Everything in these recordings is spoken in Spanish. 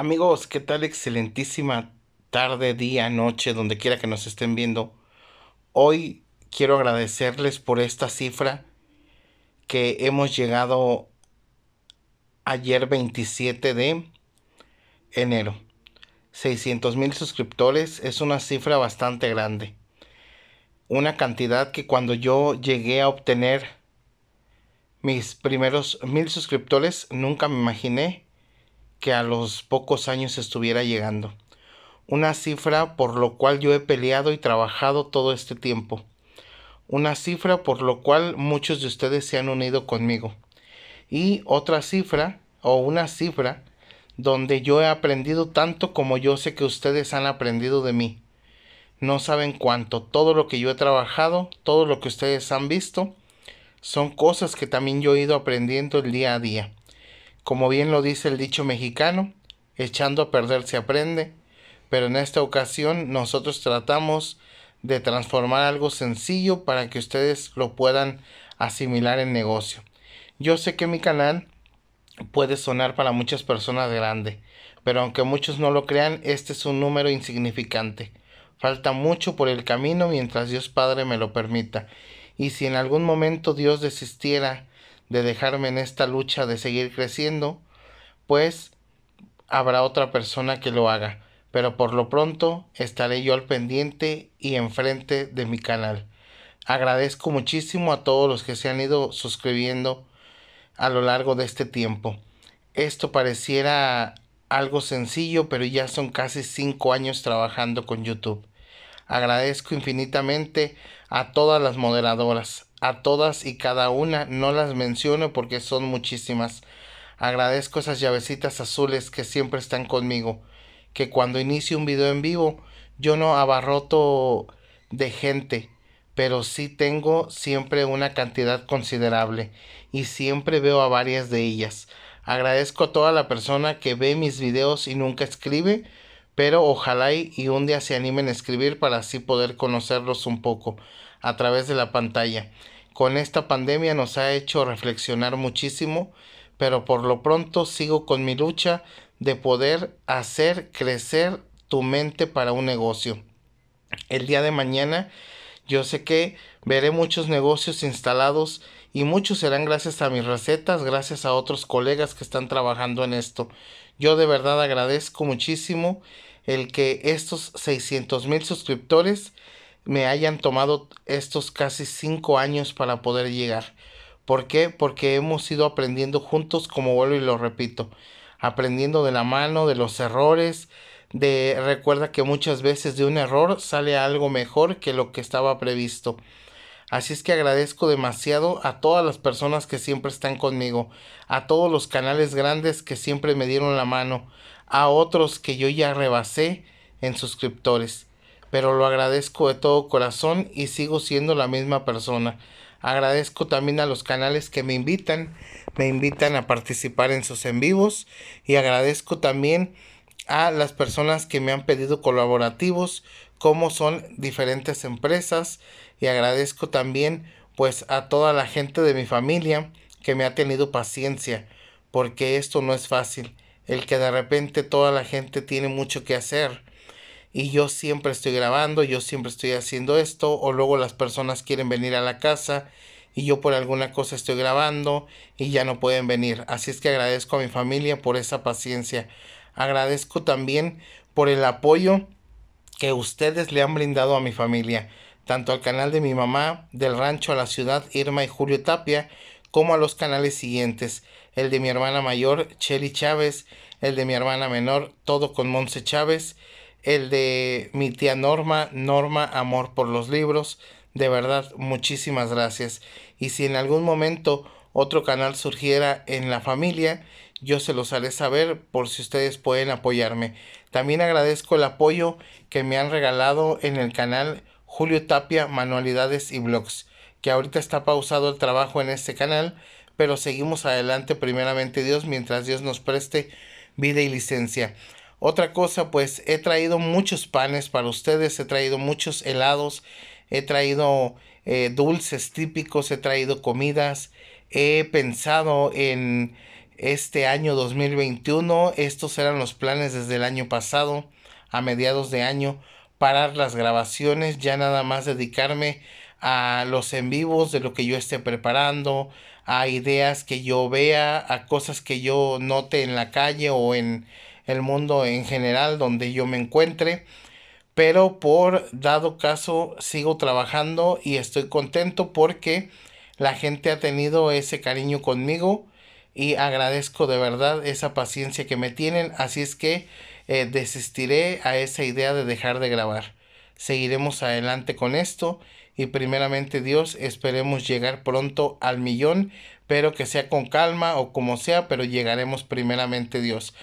Amigos, ¿qué tal? Excelentísima tarde, día, noche, donde quiera que nos estén viendo. Hoy quiero agradecerles por esta cifra que hemos llegado ayer 27 de enero. 600 mil suscriptores es una cifra bastante grande. Una cantidad que cuando yo llegué a obtener mis primeros mil suscriptores nunca me imaginé que a los pocos años estuviera llegando. Una cifra por lo cual yo he peleado y trabajado todo este tiempo. Una cifra por lo cual muchos de ustedes se han unido conmigo. Y otra cifra, o una cifra, donde yo he aprendido tanto como yo sé que ustedes han aprendido de mí. No saben cuánto, todo lo que yo he trabajado, todo lo que ustedes han visto, son cosas que también yo he ido aprendiendo el día a día. Como bien lo dice el dicho mexicano, echando a perder se aprende, pero en esta ocasión nosotros tratamos de transformar algo sencillo para que ustedes lo puedan asimilar en negocio. Yo sé que mi canal puede sonar para muchas personas grande, pero aunque muchos no lo crean, este es un número insignificante. Falta mucho por el camino mientras Dios Padre me lo permita. Y si en algún momento Dios desistiera de dejarme en esta lucha de seguir creciendo, pues habrá otra persona que lo haga. Pero por lo pronto estaré yo al pendiente y enfrente de mi canal. Agradezco muchísimo a todos los que se han ido suscribiendo a lo largo de este tiempo. Esto pareciera algo sencillo, pero ya son casi cinco años trabajando con YouTube. Agradezco infinitamente a todas las moderadoras, a todas y cada una. No las menciono porque son muchísimas. Agradezco esas llavecitas azules que siempre están conmigo. Que cuando inicio un video en vivo, yo no abarroto de gente, pero sí tengo siempre una cantidad considerable y siempre veo a varias de ellas. Agradezco a toda la persona que ve mis videos y nunca escribe pero ojalá y, un día se animen a escribir para así poder conocerlos un poco a través de la pantalla. Con esta pandemia nos ha hecho reflexionar muchísimo, pero por lo pronto sigo con mi lucha de poder hacer crecer tu mente para un negocio. El día de mañana yo sé que veré muchos negocios instalados y muchos serán gracias a mis recetas, gracias a otros colegas que están trabajando en esto. Yo de verdad agradezco muchísimo el que estos 600 mil suscriptores me hayan tomado estos casi 5 años para poder llegar. ¿Por qué? Porque hemos ido aprendiendo juntos, como vuelvo y lo repito, aprendiendo de la mano, de los errores, de recuerda que muchas veces de un error sale algo mejor que lo que estaba previsto. Así es que agradezco demasiado a todas las personas que siempre están conmigo, a todos los canales grandes que siempre me dieron la mano, a otros que yo ya rebasé en suscriptores. Pero lo agradezco de todo corazón y sigo siendo la misma persona. Agradezco también a los canales que me invitan, me invitan a participar en sus en vivos y agradezco también a las personas que me han pedido colaborativos, como son diferentes empresas y agradezco también pues a toda la gente de mi familia que me ha tenido paciencia, porque esto no es fácil el que de repente toda la gente tiene mucho que hacer y yo siempre estoy grabando, yo siempre estoy haciendo esto, o luego las personas quieren venir a la casa y yo por alguna cosa estoy grabando y ya no pueden venir. Así es que agradezco a mi familia por esa paciencia. Agradezco también por el apoyo que ustedes le han brindado a mi familia, tanto al canal de mi mamá, del rancho a la ciudad, Irma y Julio Tapia, como a los canales siguientes, el de mi hermana mayor, Cheli Chávez, el de mi hermana menor, Todo con Monse Chávez, el de mi tía Norma, Norma Amor por los Libros. De verdad, muchísimas gracias. Y si en algún momento otro canal surgiera en la familia, yo se los haré saber por si ustedes pueden apoyarme. También agradezco el apoyo que me han regalado en el canal Julio Tapia Manualidades y Blogs que ahorita está pausado el trabajo en este canal, pero seguimos adelante primeramente Dios mientras Dios nos preste vida y licencia. Otra cosa, pues he traído muchos panes para ustedes, he traído muchos helados, he traído eh, dulces típicos, he traído comidas, he pensado en este año 2021, estos eran los planes desde el año pasado, a mediados de año, parar las grabaciones, ya nada más dedicarme a los en vivos de lo que yo esté preparando, a ideas que yo vea, a cosas que yo note en la calle o en el mundo en general donde yo me encuentre. Pero por dado caso sigo trabajando y estoy contento porque la gente ha tenido ese cariño conmigo y agradezco de verdad esa paciencia que me tienen. Así es que eh, desistiré a esa idea de dejar de grabar. Seguiremos adelante con esto y primeramente Dios esperemos llegar pronto al millón, pero que sea con calma o como sea, pero llegaremos primeramente Dios.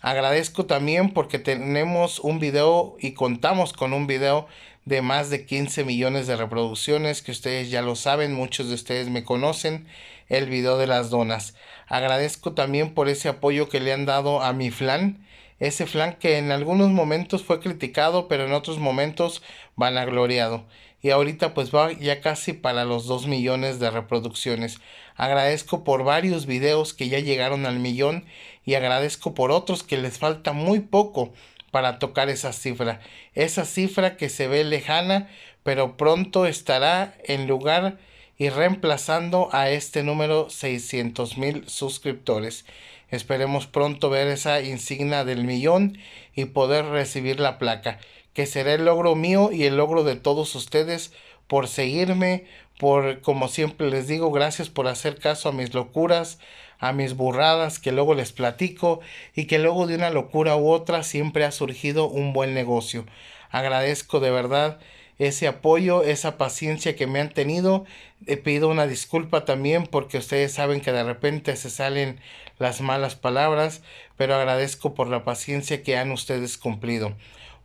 Agradezco también porque tenemos un video y contamos con un video de más de 15 millones de reproducciones que ustedes ya lo saben, muchos de ustedes me conocen, el video de las donas. Agradezco también por ese apoyo que le han dado a mi flan ese flan que en algunos momentos fue criticado, pero en otros momentos vanagloriado. Y ahorita pues va ya casi para los 2 millones de reproducciones. Agradezco por varios videos que ya llegaron al millón y agradezco por otros que les falta muy poco para tocar esa cifra. Esa cifra que se ve lejana, pero pronto estará en lugar y reemplazando a este número 600 mil suscriptores. Esperemos pronto ver esa insignia del millón y poder recibir la placa, que será el logro mío y el logro de todos ustedes por seguirme, por, como siempre les digo, gracias por hacer caso a mis locuras, a mis burradas que luego les platico y que luego de una locura u otra siempre ha surgido un buen negocio. Agradezco de verdad ese apoyo, esa paciencia que me han tenido. He pedido una disculpa también porque ustedes saben que de repente se salen las malas palabras, pero agradezco por la paciencia que han ustedes cumplido.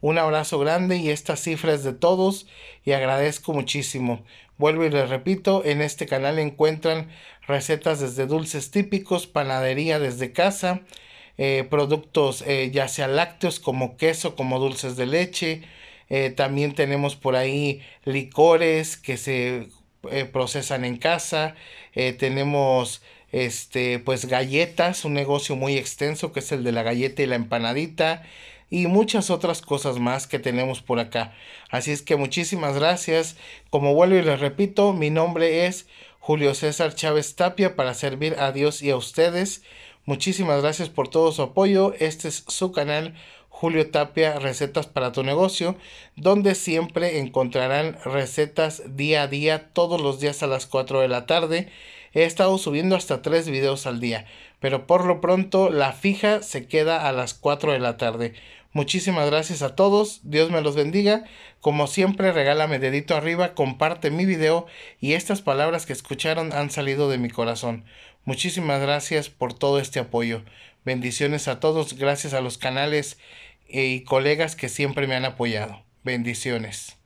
Un abrazo grande y estas cifras de todos y agradezco muchísimo. Vuelvo y les repito, en este canal encuentran recetas desde dulces típicos, panadería desde casa, eh, productos eh, ya sea lácteos como queso, como dulces de leche, eh, también tenemos por ahí licores que se eh, procesan en casa. Eh, tenemos este, pues galletas, un negocio muy extenso que es el de la galleta y la empanadita. Y muchas otras cosas más que tenemos por acá. Así es que muchísimas gracias. Como vuelvo y les repito, mi nombre es Julio César Chávez Tapia para servir a Dios y a ustedes. Muchísimas gracias por todo su apoyo. Este es su canal Julio Tapia Recetas para tu negocio, donde siempre encontrarán recetas día a día, todos los días a las 4 de la tarde. He estado subiendo hasta 3 videos al día, pero por lo pronto la fija se queda a las 4 de la tarde. Muchísimas gracias a todos, Dios me los bendiga. Como siempre, regálame dedito arriba, comparte mi video y estas palabras que escucharon han salido de mi corazón. Muchísimas gracias por todo este apoyo. Bendiciones a todos, gracias a los canales y colegas que siempre me han apoyado. Bendiciones.